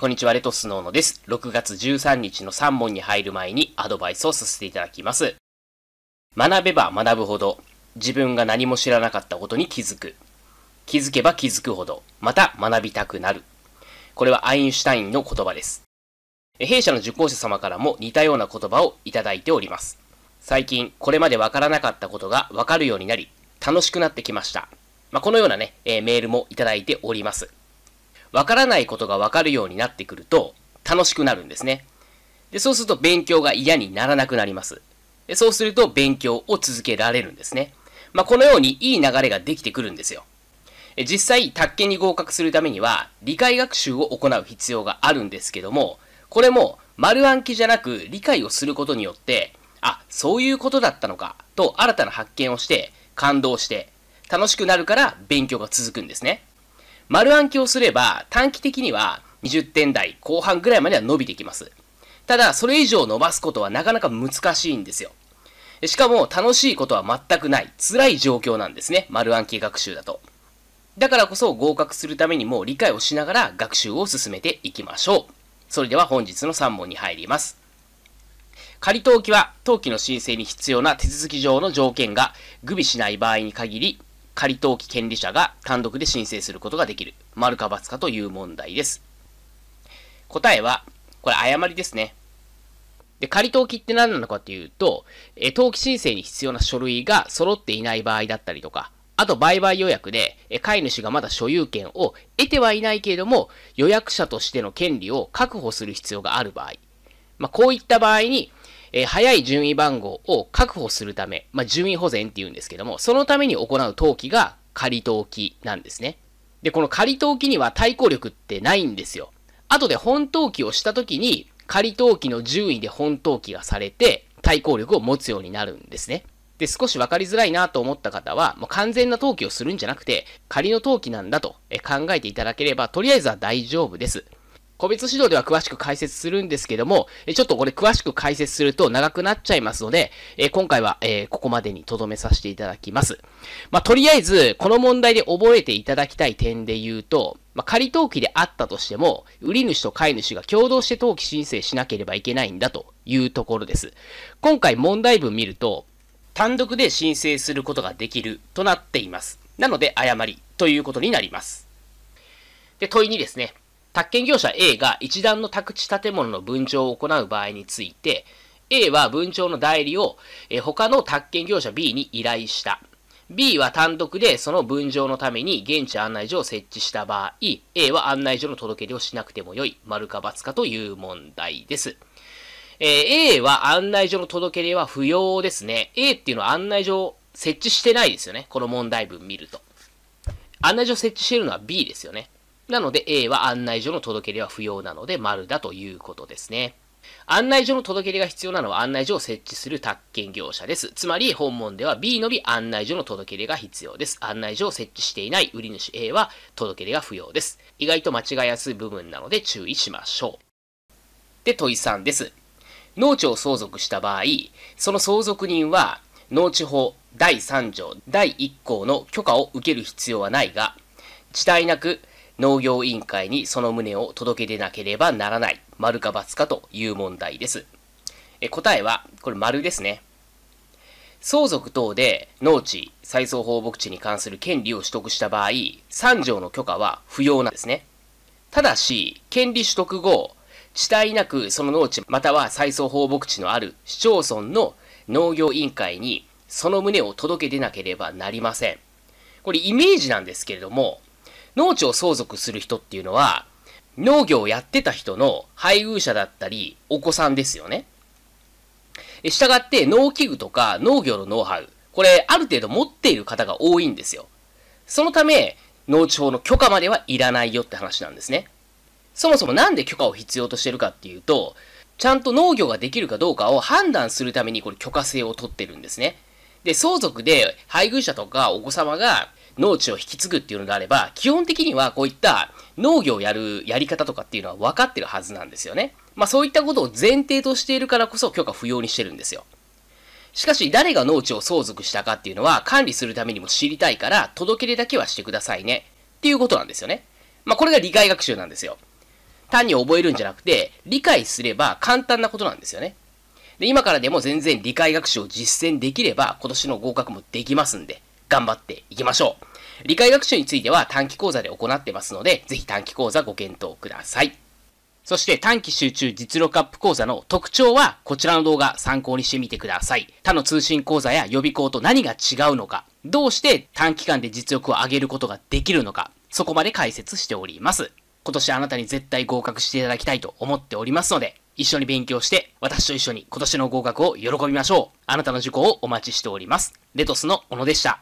こんにちは、レトスノーノです。6月13日の3問に入る前にアドバイスをさせていただきます。学べば学ぶほど、自分が何も知らなかったことに気づく。気づけば気づくほど、また学びたくなる。これはアインシュタインの言葉です。弊社の受講者様からも似たような言葉をいただいております。最近これまでわからなかったことがわかるようになり、楽しくなってきました。まあ、このようなね、えー、メールもいただいております。わからないことがわかるようになってくると、楽しくなるんですね。で、そうすると勉強が嫌にならなくなります。でそうすると勉強を続けられるんですね。まあ、このようにいい流れができてくるんですよ。実際、宅建に合格するためには、理解学習を行う必要があるんですけども、これも丸暗記じゃなく理解をすることによって、あ、そういうことだったのか、と新たな発見をして、感動して、楽しくなるから勉強が続くんですね。丸暗記をすれば、短期的には20点台後半ぐらいまでは伸びてきます。ただ、それ以上伸ばすことはなかなか難しいんですよ。しかも、楽しいことは全くない、辛い状況なんですね。丸暗記学習だと。だからこそ合格するためにも理解をしながら学習を進めていきましょう。それでは本日の3問に入ります。仮登記は登記の申請に必要な手続き上の条件が具備しない場合に限り、仮登記権利者が単独で申請することができる。丸か×かという問題です。答えは、これ誤りですね。で、仮登記って何なのかというと、え、登記申請に必要な書類が揃っていない場合だったりとか、あと売買予約で、え、飼い主がまだ所有権を得てはいないけれども、予約者としての権利を確保する必要がある場合。まあ、こういった場合に、えー、早い順位番号を確保するため、まあ、順位保全っていうんですけども、そのために行う登記が仮登記なんですね。で、この仮登記には対抗力ってないんですよ。後で本登記をした時に、仮登記の順位で本登記がされて、対抗力を持つようになるんですね。で、少し分かりづらいなと思った方は、もう完全な登記をするんじゃなくて、仮の登記なんだと考えていただければ、とりあえずは大丈夫です。個別指導では詳しく解説するんですけども、えちょっとこれ詳しく解説すると長くなっちゃいますので、え今回は、えここまでに留めさせていただきます。まあ、とりあえず、この問題で覚えていただきたい点で言うと、まあ、仮登記であったとしても、売り主と買い主が共同して登記申請しなければいけないんだというところです。今回問題文見ると、単独で申請することができるとなっています。なので、誤りということになります。で、問いにですね、宅建業者 A が一段の宅地建物の分譲を行う場合について、A は分譲の代理を、え他の宅建業者 B に依頼した。B は単独でその分譲のために現地案内所を設置した場合、A は案内所の届け出をしなくてもよい、丸か×かという問題です。えー、A は案内所の届け出は不要ですね。A っていうのは案内所を設置してないですよね。この問題文見ると。案内所設置してるのは B ですよね。なので A は案内所の届け出は不要なので丸だということですね。案内所の届け出が必要なのは案内所を設置する宅建業者です。つまり、本問では B のみ案内所の届け出が必要です。案内所を設置していない売り主 A は届け出が不要です。意外と間違いやすい部分なので注意しましょう。で、問い3です。農地を相続した場合、その相続人は農地法第3条第1項の許可を受ける必要はないが、地帯なく農業委員会にその旨を届け出なければならない、丸か×かという問題です。え答えは、これ丸ですね。相続等で農地、再送放牧地に関する権利を取得した場合、3条の許可は不要なんですね。ただし、権利取得後、地帯なくその農地または再送放牧地のある市町村の農業委員会にその旨を届け出なければなりません。これイメージなんですけれども、農地を相続する人っていうのは、農業をやってた人の配偶者だったり、お子さんですよね。したがって農機具とか農業のノウハウ、これある程度持っている方が多いんですよ。そのため、農地法の許可まではいらないよって話なんですね。そもそもなんで許可を必要としてるかっていうと、ちゃんと農業ができるかどうかを判断するためにこれ許可制を取ってるんですね。で、相続で配偶者とかお子様が農地を引き継ぐっていうのであれば、基本的にはこういった農業をやるやり方とかっていうのは分かってるはずなんですよね。まあそういったことを前提としているからこそ許可不要にしてるんですよ。しかし、誰が農地を相続したかっていうのは管理するためにも知りたいから、届け出だけはしてくださいね。っていうことなんですよね。まあこれが理解学習なんですよ。単に覚えるんじゃなくて、理解すれば簡単なことなんですよね。で、今からでも全然理解学習を実践できれば、今年の合格もできますんで、頑張っていきましょう。理解学習については短期講座で行ってますので、ぜひ短期講座ご検討ください。そして短期集中実力アップ講座の特徴はこちらの動画参考にしてみてください。他の通信講座や予備校と何が違うのか、どうして短期間で実力を上げることができるのか、そこまで解説しております。今年あなたに絶対合格していただきたいと思っておりますので、一緒に勉強して、私と一緒に今年の合格を喜びましょう。あなたの受講をお待ちしております。レトスの小野でした。